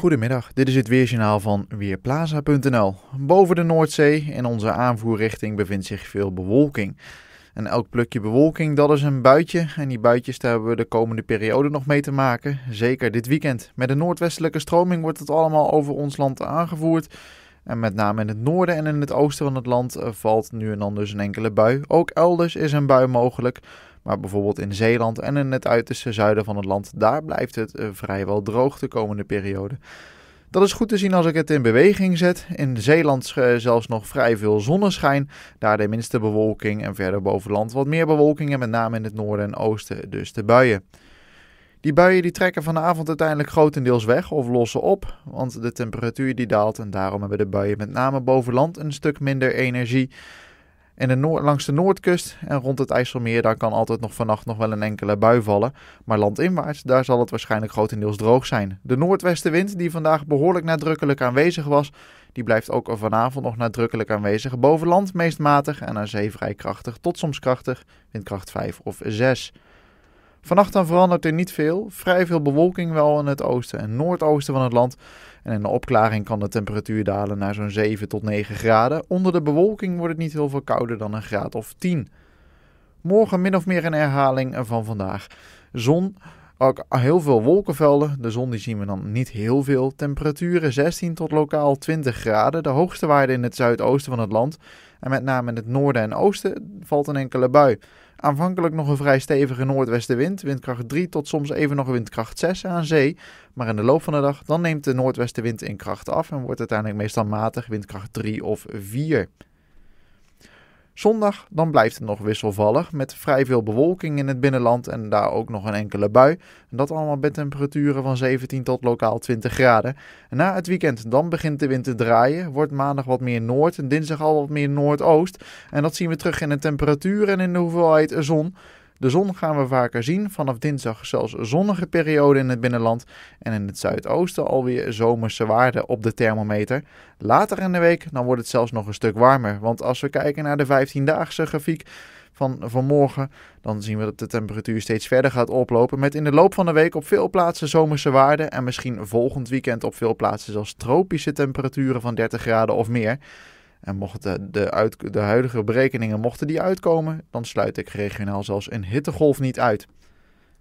Goedemiddag, dit is het weerjournaal van Weerplaza.nl. Boven de Noordzee in onze aanvoerrichting bevindt zich veel bewolking. En elk plukje bewolking, dat is een buitje. En die buitjes daar hebben we de komende periode nog mee te maken. Zeker dit weekend. Met de noordwestelijke stroming wordt het allemaal over ons land aangevoerd. En met name in het noorden en in het oosten van het land eh, valt nu en dan dus een enkele bui. Ook elders is een bui mogelijk. Maar bijvoorbeeld in Zeeland en in het uiterste zuiden van het land, daar blijft het eh, vrijwel droog de komende periode. Dat is goed te zien als ik het in beweging zet. In Zeeland eh, zelfs nog vrij veel zonneschijn. Daar de minste bewolking en verder boven land wat meer bewolking en met name in het noorden en oosten dus de buien. Die buien die trekken vanavond uiteindelijk grotendeels weg of lossen op, want de temperatuur die daalt en daarom hebben de buien met name boven land een stuk minder energie. En noord, langs de noordkust en rond het IJsselmeer, daar kan altijd nog vannacht nog wel een enkele bui vallen. Maar landinwaarts, daar zal het waarschijnlijk grotendeels droog zijn. De noordwestenwind, die vandaag behoorlijk nadrukkelijk aanwezig was, die blijft ook vanavond nog nadrukkelijk aanwezig. Boven land meest matig en aan zee vrij krachtig tot soms krachtig, windkracht 5 of 6. Vannacht dan verandert er niet veel, vrij veel bewolking wel in het oosten en noordoosten van het land. En in de opklaring kan de temperatuur dalen naar zo'n 7 tot 9 graden. Onder de bewolking wordt het niet heel veel kouder dan een graad of 10. Morgen min of meer een herhaling van vandaag. Zon, ook heel veel wolkenvelden. De zon die zien we dan niet heel veel. Temperaturen 16 tot lokaal 20 graden. De hoogste waarde in het zuidoosten van het land. En met name in het noorden en oosten valt een enkele bui. Aanvankelijk nog een vrij stevige noordwestenwind, windkracht 3 tot soms even nog windkracht 6 aan zee. Maar in de loop van de dag dan neemt de noordwestenwind in kracht af en wordt uiteindelijk meestal matig windkracht 3 of 4. Zondag dan blijft het nog wisselvallig met vrij veel bewolking in het binnenland en daar ook nog een enkele bui. En dat allemaal bij temperaturen van 17 tot lokaal 20 graden. na het weekend dan begint de wind te draaien, wordt maandag wat meer noord en dinsdag al wat meer noordoost. En dat zien we terug in de temperatuur en in de hoeveelheid zon. De zon gaan we vaker zien. Vanaf dinsdag zelfs zonnige periode in het binnenland. En in het zuidoosten alweer zomerse waarden op de thermometer. Later in de week dan wordt het zelfs nog een stuk warmer. Want als we kijken naar de 15-daagse grafiek van vanmorgen, dan zien we dat de temperatuur steeds verder gaat oplopen. Met in de loop van de week op veel plaatsen zomerse waarden. En misschien volgend weekend op veel plaatsen zelfs tropische temperaturen van 30 graden of meer. En mochten de, de huidige berekeningen mochten die uitkomen, dan sluit ik regionaal zelfs een hittegolf niet uit.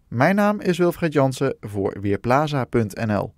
Mijn naam is Wilfred Jansen voor Weerplaza.nl.